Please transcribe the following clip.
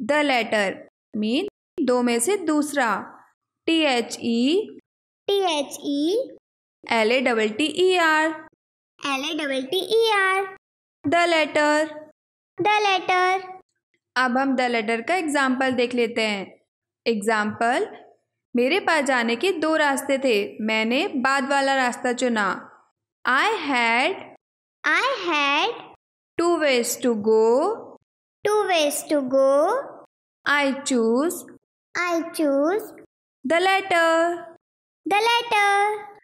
The letter mean दो में से दूसरा T H E T H E L A double T E R L A double T E R the letter the letter अब हम the letter का example देख लेते हैं एग्जाम्पल मेरे पास जाने के दो रास्ते थे मैंने बाद वाला रास्ता चुना I had I had two ways to go two ways to go. I choose. I choose. The letter. The letter.